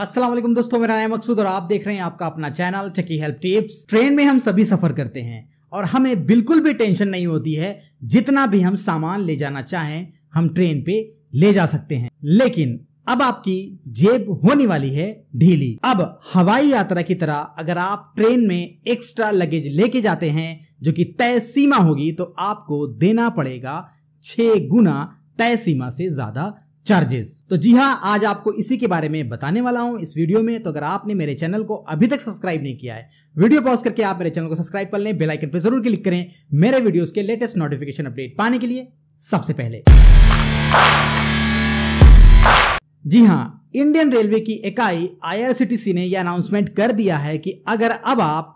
असलम दोस्तों मेरा नाम मकसूद और आप देख रहे हैं आपका अपना चैनल चकी हेल्प टिप्स ट्रेन में हम सभी सफ़र करते हैं और हमें बिल्कुल भी टेंशन नहीं होती है जितना भी हम सामान ले जाना चाहें हम ट्रेन पे ले जा सकते हैं लेकिन अब आपकी जेब होने वाली है ढीली अब हवाई यात्रा की तरह अगर आप ट्रेन में एक्स्ट्रा लगेज लेके जाते हैं जो कि तय सीमा होगी तो आपको देना पड़ेगा छह गुना तय सीमा से ज्यादा चार्जेस तो जी हाँ आज आपको इसी के बारे में बताने वाला हूं इस वीडियो में तो अगर आपने मेरे चैनल को अभी तक सब्सक्राइब नहीं किया है वीडियो पॉज करके आप मेरे चैनल को सब्सक्राइब कर लें आइकन पर जरूर क्लिक करें मेरे वीडियोस के लेटेस्ट नोटिफिकेशन अपडेट पाने के लिए सबसे पहले जी हाँ इंडियन रेलवे की इकाई आई ने यह अनाउंसमेंट कर दिया है कि अगर अब आप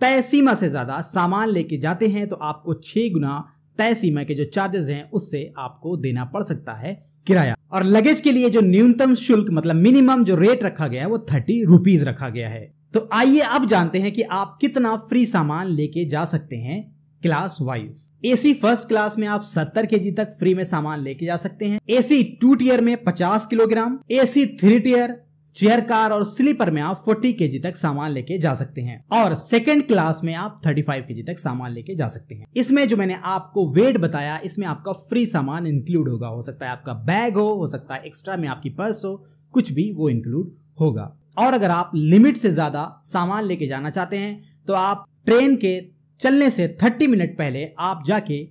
तय सीमा से ज्यादा सामान लेके जाते हैं तो आपको छह गुना तय सीमा के जो चार्जेस हैं उससे आपको देना पड़ सकता है किराया और लगेज के लिए जो न्यूनतम शुल्क मतलब मिनिमम जो रेट रखा गया है वो थर्टी रुपीज रखा गया है तो आइए अब जानते हैं कि आप कितना फ्री सामान लेके जा सकते हैं class wise AC first class में आप 70 के जी तक फ्री में सामान लेके जा सकते हैं एसी टू टीयर में 50 kilogram AC three tier chair car और स्लीपर में आप 40 के तक सामान लेके जा सकते हैं और सेकंड क्लास में आप 35 के तक सामान लेके जा सकते हैं इसमें जो मैंने आपको वेट बताया इसमें आपका फ्री सामान इंक्लूड होगा हो सकता है आपका बैग हो हो सकता है एक्स्ट्रा में आपकी पर्स हो कुछ भी वो इंक्लूड होगा और अगर आप लिमिट से ज्यादा सामान लेके जाना चाहते हैं तो आप ट्रेन के चलने से थर्टी मिनट पहले आप जाके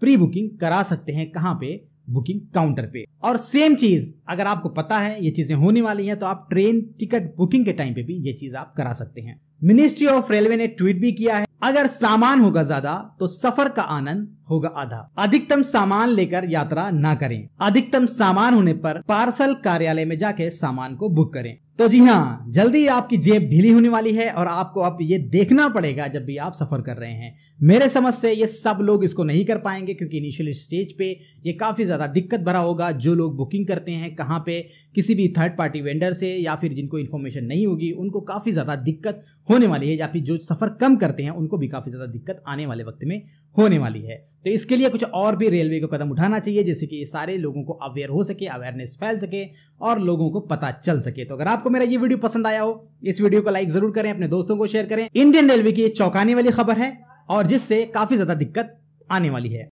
प्री बुकिंग करा सकते हैं कहाँ पे बुकिंग काउंटर पे और सेम चीज अगर आपको पता है ये चीजें होने वाली हैं तो आप ट्रेन टिकट बुकिंग के टाइम पे भी ये चीज आप करा सकते हैं मिनिस्ट्री ऑफ रेलवे ने ट्वीट भी किया है अगर सामान होगा ज्यादा तो सफर का आनंद होगा आधा अधिकतम सामान लेकर यात्रा ना करें अधिकतम सामान होने पर पार्सल कार्यालय में जाके सामान को बुक करें तो जी हाँ जल्दी आपकी जेब ढीली होने वाली है और आपको अब ये देखना पड़ेगा जब भी आप सफ़र कर रहे हैं मेरे समझ से ये सब लोग इसको नहीं कर पाएंगे क्योंकि इनिशियल स्टेज पे ये काफ़ी ज़्यादा दिक्कत भरा होगा जो लोग बुकिंग करते हैं कहाँ पे किसी भी थर्ड पार्टी वेंडर से या फिर जिनको इन्फॉर्मेशन नहीं होगी उनको काफ़ी ज़्यादा दिक्कत होने वाली है या फिर जो सफ़र कम करते हैं उनको भी काफ़ी ज़्यादा दिक्कत आने वाले वक्त में होने वाली है तो इसके लिए कुछ और भी रेलवे को कदम उठाना चाहिए जैसे कि ये सारे लोगों को अवेयर हो सके अवेयरनेस फैल सके और लोगों को पता चल सके तो अगर आपको मेरा ये वीडियो पसंद आया हो इस वीडियो को लाइक जरूर करें अपने दोस्तों को शेयर करें इंडियन रेलवे की चौंकाने वाली खबर है और जिससे काफी ज्यादा दिक्कत आने वाली है